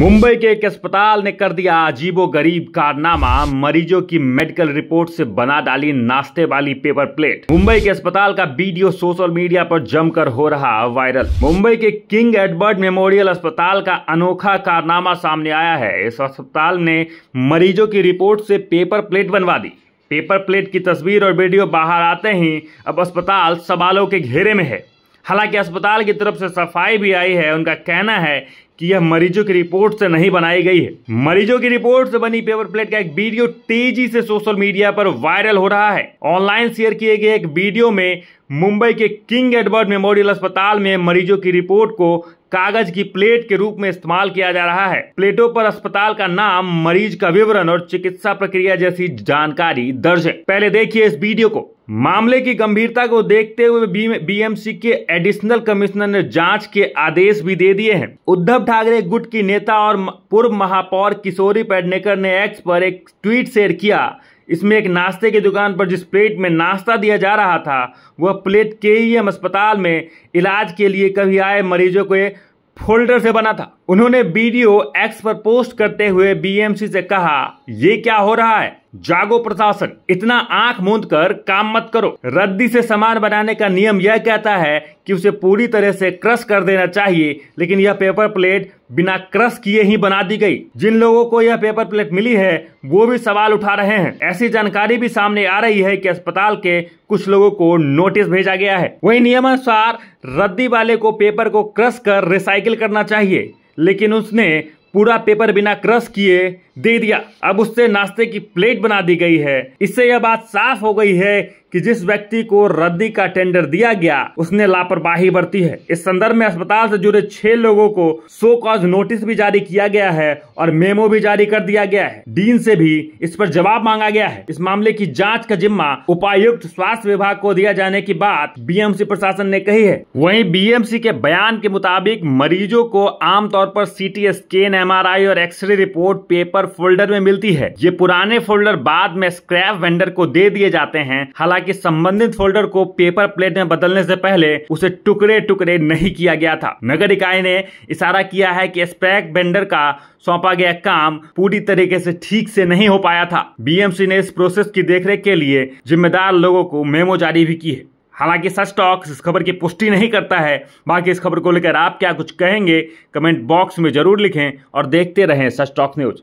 मुंबई के एक अस्पताल ने कर दिया अजीबो गरीब कारनामा मरीजों की मेडिकल रिपोर्ट से बना डाली नाश्ते वाली पेपर प्लेट मुंबई के अस्पताल का वीडियो सोशल मीडिया पर जमकर हो रहा वायरल मुंबई के किंग एडवर्ड मेमोरियल अस्पताल का अनोखा कारनामा सामने आया है इस अस्पताल ने मरीजों की रिपोर्ट से पेपर प्लेट बनवा दी पेपर प्लेट की तस्वीर और वीडियो बाहर आते ही अब अस्पताल सवालों के घेरे में है हालांकि अस्पताल की तरफ से सफाई भी आई है उनका कहना है कि यह मरीजों की रिपोर्ट से नहीं बनाई गई है मरीजों की रिपोर्ट से बनी पेपर प्लेट का एक वीडियो तेजी से सोशल मीडिया पर वायरल हो रहा है ऑनलाइन शेयर किए गए एक वीडियो में मुंबई के किंग एडवर्ड मेमोरियल अस्पताल में मरीजों की रिपोर्ट को कागज की प्लेट के रूप में इस्तेमाल किया जा रहा है प्लेटों पर अस्पताल का नाम मरीज का विवरण और चिकित्सा प्रक्रिया जैसी जानकारी दर्ज है पहले देखिए इस वीडियो को मामले की गंभीरता को देखते हुए बीएमसी के एडिशनल कमिश्नर ने जांच के आदेश भी दे दिए हैं उद्धव ठाकरे गुट की नेता और पूर्व महापौर किशोरी पेडनेकर ने एक्स पर एक ट्वीट शेयर किया इसमें एक नाश्ते की दुकान पर जिस प्लेट में नाश्ता दिया जा रहा था वह प्लेट के ई अस्पताल में इलाज के लिए कभी आए मरीजों के फोल्डर से बना था उन्होंने वीडियो एक्स पर पोस्ट करते हुए बीएमसी से कहा ये क्या हो रहा है जागो प्रशासन इतना आंख मूंद कर काम मत करो रद्दी से सामान बनाने का नियम यह कहता है कि उसे पूरी तरह से क्रश कर देना चाहिए लेकिन यह पेपर प्लेट बिना क्रश किए ही बना दी गई जिन लोगों को यह पेपर प्लेट मिली है वो भी सवाल उठा रहे हैं ऐसी जानकारी भी सामने आ रही है कि अस्पताल के कुछ लोगों को नोटिस भेजा गया है वही नियमानुसार रद्दी वाले को पेपर को क्रश कर रिसाइकिल करना चाहिए लेकिन उसने पूरा पेपर बिना क्रश किए दे दिया अब उससे नाश्ते की प्लेट बना दी गई है इससे यह बात साफ हो गई है कि जिस व्यक्ति को रद्दी का टेंडर दिया गया उसने लापरवाही बरती है इस संदर्भ में अस्पताल से जुड़े छह लोगों को सो कॉज नोटिस भी जारी किया गया है और मेमो भी जारी कर दिया गया है डीन से भी इस पर जवाब मांगा गया है इस मामले की जांच का जिम्मा उपायुक्त स्वास्थ्य विभाग को दिया जाने की बात बीएमसी प्रशासन ने कही है वही बीएमसी के बयान के मुताबिक मरीजों को आमतौर पर सीटी स्कैन एम और एक्सरे रिपोर्ट पेपर फोल्डर में मिलती है ये पुराने फोल्डर बाद में स्क्रैप वेंडर को दे दिए जाते हैं हालांकि कि संबंधित फोल्डर को पेपर प्लेट में बदलने से पहले उसे टुकड़े टुकड़े नहीं किया गया था नगर इकाई ने इशारा किया है कि स्पैक बेंडर का सौंपा गया काम पूरी तरीके से ठीक से नहीं हो पाया था बीएमसी ने इस प्रोसेस की देखरेख के लिए जिम्मेदार लोगों को मेमो जारी भी की है हालांकि सच टॉक्स इस खबर की पुष्टि नहीं करता है बाकी इस खबर को लेकर आप क्या कुछ कहेंगे कमेंट बॉक्स में जरूर लिखें और देखते रहें सच टॉक्स न्यूज